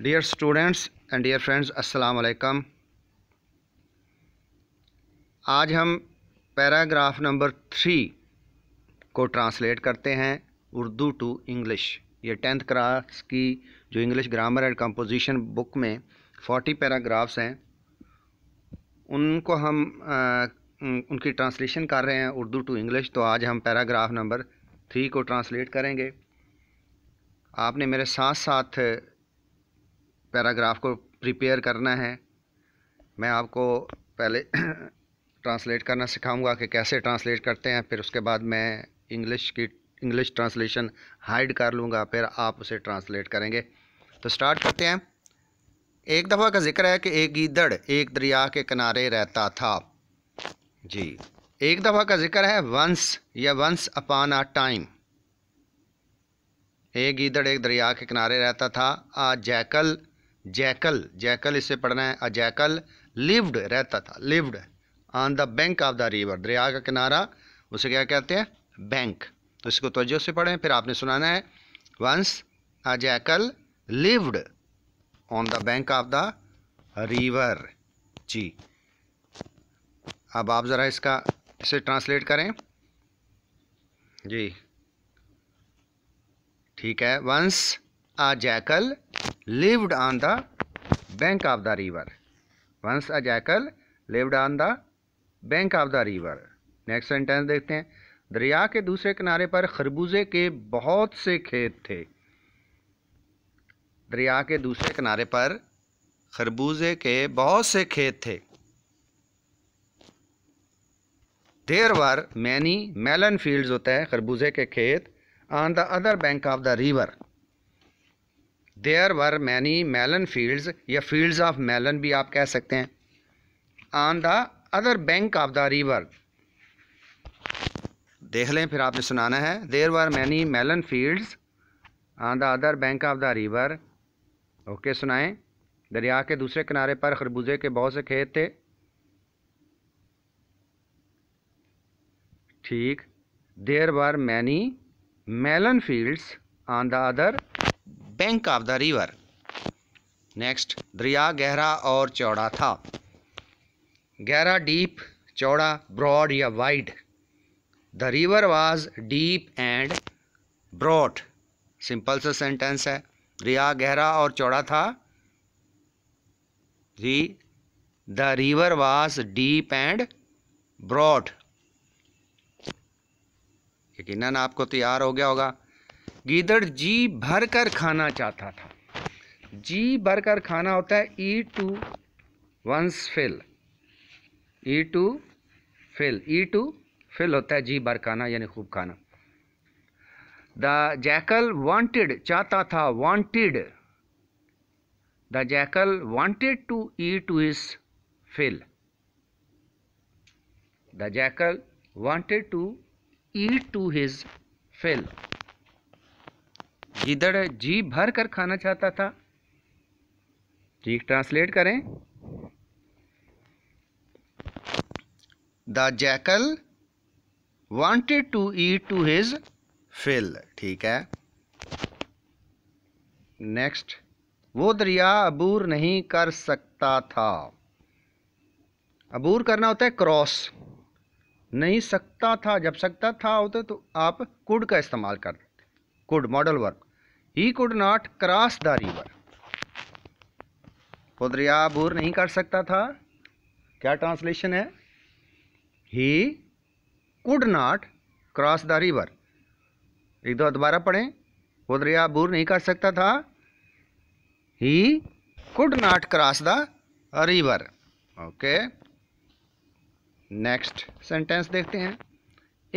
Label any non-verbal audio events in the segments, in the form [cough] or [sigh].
Dear students and dear friends अस्सलाम वालेकुम आज हम पैराग्राफ नंबर थ्री को ट्रांसलेट करते हैं उर्दू टू इंग्लिश ये टेंथ क्लास की जो English grammar and composition book में फोर्टी पैराग्राफ्स हैं उनको हम आ, उनकी ट्रांसलेशन कर रहे हैं उर्दू टू इंग्लिश तो आज हम पैराग्राफ नंबर थ्री को ट्रांसलेट करेंगे आपने मेरे साथ साथ पैराग्राफ को प्रिपेयर करना है मैं आपको पहले [clears throat] ट्रांसलेट करना सिखाऊंगा कि कैसे ट्रांसलेट करते हैं फिर उसके बाद मैं इंग्लिश की इंग्लिश ट्रांसलेशन हाइड कर लूँगा फिर आप उसे ट्रांसलेट करेंगे तो स्टार्ट करते हैं एक दफ़ा का जिक्र है कि एक गीदड़ एक दरिया के किनारे रहता था जी एक दफ़ा का जिक्र है वंस या वंस अपान आ टाइम एक गीदड़ एक दरिया के किनारे रहता था आ जैकल जैकल जैकल इसे पढ़ना है अजैकल लिव्ड रहता था lived on the bank of the river दरिया का किनारा उसे क्या कहते हैं बैंक तो इसको तोज्जो से पढ़ें फिर आपने सुनाना है once a jackal lived on the bank of the river जी अब आप ज़रा इसका इसे ट्रांसलेट करें जी ठीक है once a jackal lived on the bank of the river once a jackal lived on the bank of the river next sentence देखते हैं दरिया के दूसरे किनारे पर खरबूजे के बहुत से खेत थे दरिया के दूसरे किनारे पर खरबूजे के बहुत से खेत थे there were many melon field होते हैं खरबूजे के खेत on the other bank of the river there were many melon fields या फील्ड्स ऑफ मेलन भी आप कह सकते हैं on the other bank of the river देख लें फिर आपने सुनाना है there were many melon fields on the other bank of the river okay सुनाएं दरिया के दूसरे किनारे पर खरबूजे के बहुत से खेत थे ठीक there were many melon fields on the other bank of the river next दरिया गहरा और चौड़ा था गहरा डीप चौड़ा ब्रॉड या wide the river was deep and broad simple सा सेंटेंस है दरिया गहरा और चौड़ा था जी the river was deep and broad यकीन आपको तैयार हो गया होगा गीदड़ जी भर कर खाना चाहता था जी भर कर खाना होता है eat to one's fill eat to fill eat to fill होता है जी भर खाना यानी खूब खाना द जैकल वांटेड चाहता था wanted the jackal wanted to eat to his fill the jackal wanted to eat to his fill गिदड़ जी भर कर खाना चाहता था ठीक ट्रांसलेट करें the jackal wanted to eat to his fill ठीक है नेक्स्ट वो दरिया अबूर नहीं कर सकता था अबूर करना होता है क्रॉस नहीं सकता था जब सकता था होता तो आप कुड का इस्तेमाल कर could model work he could not cross the river पुदरिया बूर नहीं कर सकता था क्या ट्रांसलेशन है he could not cross the river एक दो दोबारा पढ़ें पुदरिया बूर नहीं कर सकता था he could not cross the river okay next sentence देखते हैं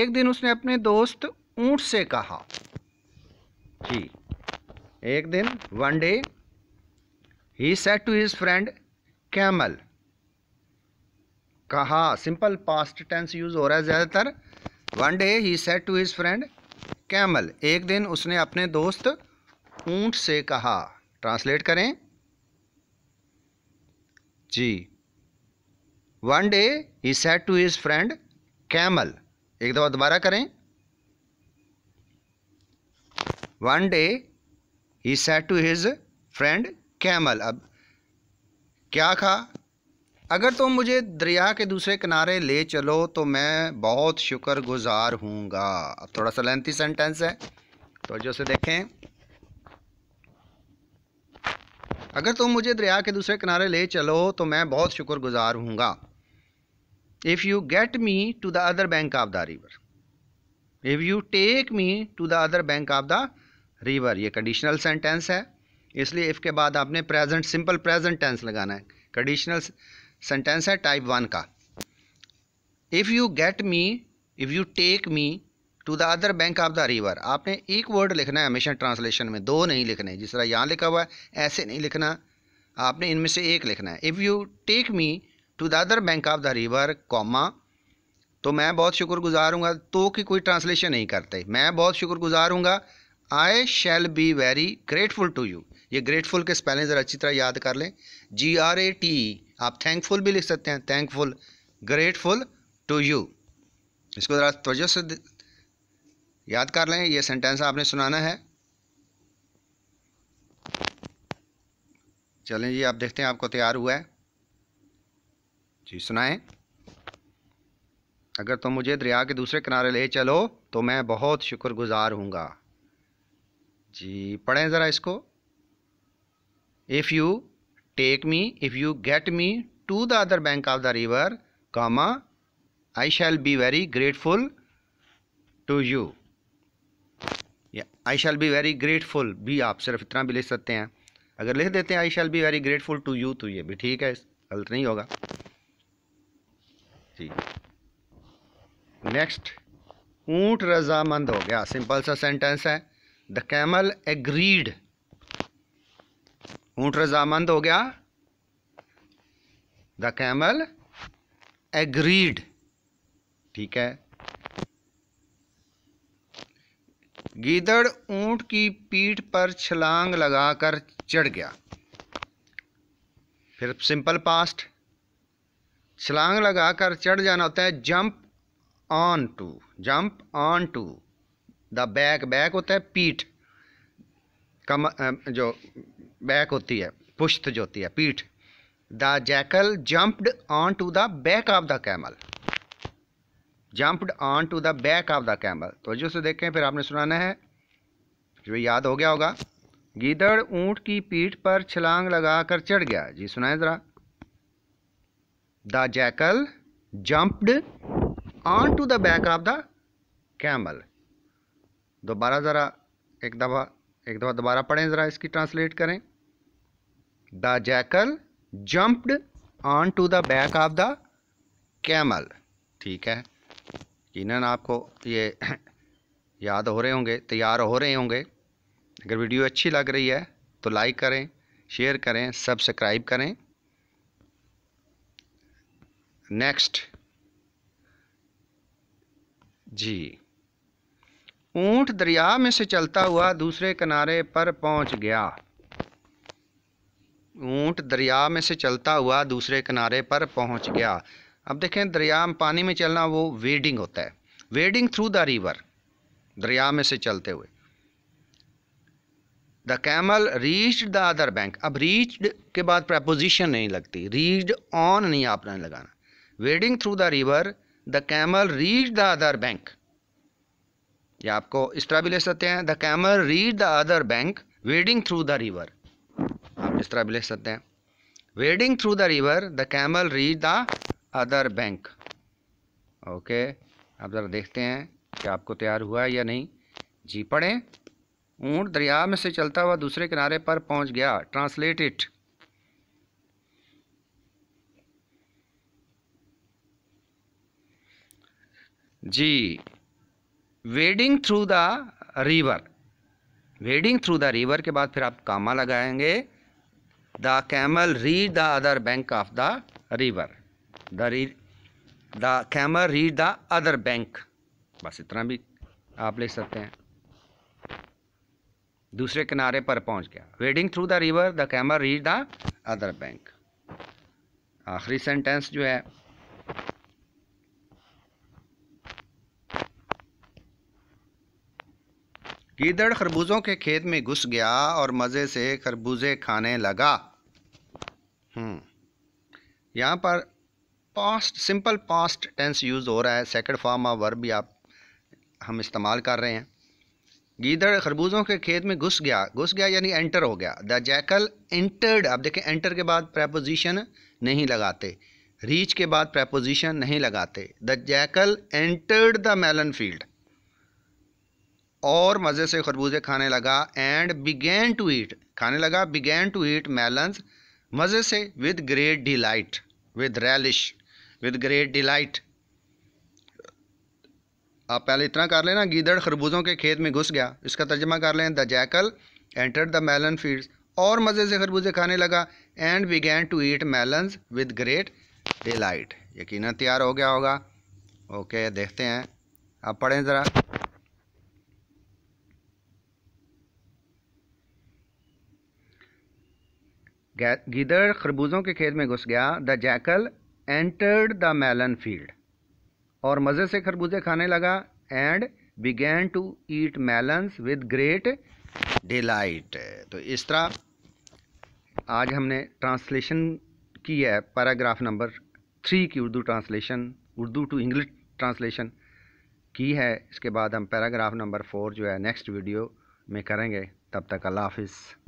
एक दिन उसने अपने दोस्त ऊंट से कहा जी एक दिन one day he said to his friend camel कहा सिंपल पास्ट टेंस यूज हो रहा है ज़्यादातर one day he said to his friend camel एक दिन उसने अपने दोस्त ऊंट से कहा ट्रांसलेट करें जी one day he said to his friend camel एक दफ़ा दोबारा करें one day he said to his friend camel अब क्या कहा अगर तुम तो मुझे दरिया के दूसरे किनारे ले चलो तो मैं बहुत शुक्र गुज़ार हूँगा अब थोड़ा सा लेंथी सेंटेंस है तो जो से देखें अगर तुम तो मुझे दरिया के दूसरे किनारे ले चलो तो मैं बहुत शुक्र गुज़ार हूँगा if you get me to the other bank of the river if you take me to the other bank of the river ये कंडीशनल सेंटेंस है इसलिए इफ़ के बाद आपने प्रेजेंट सिंपल प्रेजेंट टेंस लगाना है कंडीशनल सेंटेंस है type one का if you get me if you take me to the other bank of the river आपने एक वर्ड लिखना है हमेशा ट्रांसलेशन में दो नहीं लिखने जिस तरह यहाँ लिखा हुआ है ऐसे नहीं लिखना आपने इनमें से एक लिखना है if you take me to the other bank of the river comma तो मैं बहुत शुक्रगुजार हूँगा तो की कोई ट्रांसलेशन नहीं करते मैं बहुत शुक्रगुजार हूँगा I shall be very grateful to you ये ग्रेटफुल के स्पेलिंग ज़रा अच्छी तरह याद कर लें जी आर ए टी आप थैंकफुल भी लिख सकते हैं थैंकफुल ग्रेटफुल टू यू इसको ज़रा तोजो से याद कर लें ये सेंटेंस आपने सुनाना है चलें जी आप देखते हैं आपको तैयार हुआ है जी सुनाएं अगर तुम तो मुझे दरिया के दूसरे किनारे ले चलो तो मैं बहुत शुक्रगुजार हूँगा जी पढ़ें ज़रा इसको if you take me if you get me to the other bank of the river comma I shall be very grateful to you I shall be very grateful भी आप सिर्फ इतना भी लिख सकते हैं अगर लिख देते हैं I shall be very grateful to you तो ये भी ठीक है गलत नहीं होगा ठीक नेक्स्ट ऊँट रजामंद हो गया सिंपल सा सेंटेंस है द कैमल एग्रीड ऊंट रजामंद हो गया द कैमल एग्रीड ठीक है गीदड़ ऊंट की पीठ पर छलांग लगाकर चढ़ गया फिर सिंपल पास्ट छलांग लगाकर चढ़ जाना होता है jump on to jump on to the back back होता है पीठ कम जो बैक होती है पुश्त जो होती है पीठ the jackal jumped on to the back of the camel jumped on to the back of the camel तो जो से देखें फिर आपने सुनाना है जो याद हो गया होगा गीदड़ ऊंट की पीठ पर छलांग लगाकर चढ़ गया जी सुनाए ज़रा the jackal jumped on to the back of the camel दोबारा ज़रा एक दफा एक दफा दोबारा पढ़ें ज़रा इसकी ट्रांसलेट करें the jackal jumped on to the back of the camel ठीक है यकीन आपको ये [clears throat] याद हो रहे होंगे तैयार हो रहे होंगे अगर वीडियो अच्छी लग रही है तो लाइक करें शेयर करें सब्सक्राइब करें नेक्स्ट जी ऊंट दरिया में से चलता हुआ दूसरे किनारे पर पहुंच गया ऊंट दरिया में से चलता हुआ दूसरे किनारे पर पहुंच गया अब देखें दरिया में पानी में चलना वो वेडिंग होता है वेडिंग थ्रू द रिवर दरिया में से चलते हुए the camel reached the other bank अब रीच्ड के बाद प्रपोजिशन नहीं लगती रीच्ड ऑन नहीं आपने लगाना wading through the river the camel reach the other bank या आपको इस तरह भी ले सकते हैं the camel reached the other bank wading through the river आप इस तरह भी ले सकते हैं wading through the river the camel reached the other bank okay आप ज़रा देखते हैं कि आपको तैयार हुआ है या नहीं जी पढ़ें ऊँट दरिया में से चलता हुआ दूसरे किनारे पर पहुंच गया ट्रांसलेट इट जी wading through the river wading through the river के बाद फिर आप कामा लगाएंगे the camel reached the other bank of the river the re the camel reached the other bank बस इतना भी आप लिख सकते हैं दूसरे किनारे पर पहुंच गया wading through the river the camel reached the other bank आखिरी सेंटेंस जो है गीदड़ खरबूजों के खेत में घुस गया और मज़े से खरबूजे खाने लगा हम्म। यहाँ पर past simple past tense use हो रहा है सेकंड फॉर्म ऑफ वर्ब भी आप हम इस्तेमाल कर रहे हैं गीदड़ खरबूजों के खेत में घुस गया घुस गया यानी एंटर हो गया द जैकल एंटर्ड आप देखें एंटर के बाद प्रेपोजिशन नहीं लगाते रीच के बाद प्रेपोजिशन नहीं लगाते the jackal entered the melon field और मज़े से खरबूजे खाने लगा एंड बिगेन टू ईट खाने लगा बिगेन टू ईट मेलन्स मज़े से with great delight with relish with great delight आप पहले इतना कर लेना गीदड़ खरबूजों के खेत में घुस गया इसका तर्जमा कर लें the jackal enter the melon field और मज़े से खरबूजे खाने लगा and began to eat melons with great delight यकीन तैयार हो गया होगा ओके देखते हैं आप पढ़ें ज़रा गिदड़ खरबूजों के खेत में घुस गया the jackal entered the melon field और मज़े से खरबूजे खाने लगा and began to eat melons with great delight तो इस तरह आज हमने ट्रांसलेशन की है पैराग्राफ नंबर थ्री की Urdu translation Urdu to English translation की है इसके बाद हम पैराग्राफ नंबर फोर जो है नेक्स्ट वीडियो में करेंगे तब तक अल्लाह हाफिज़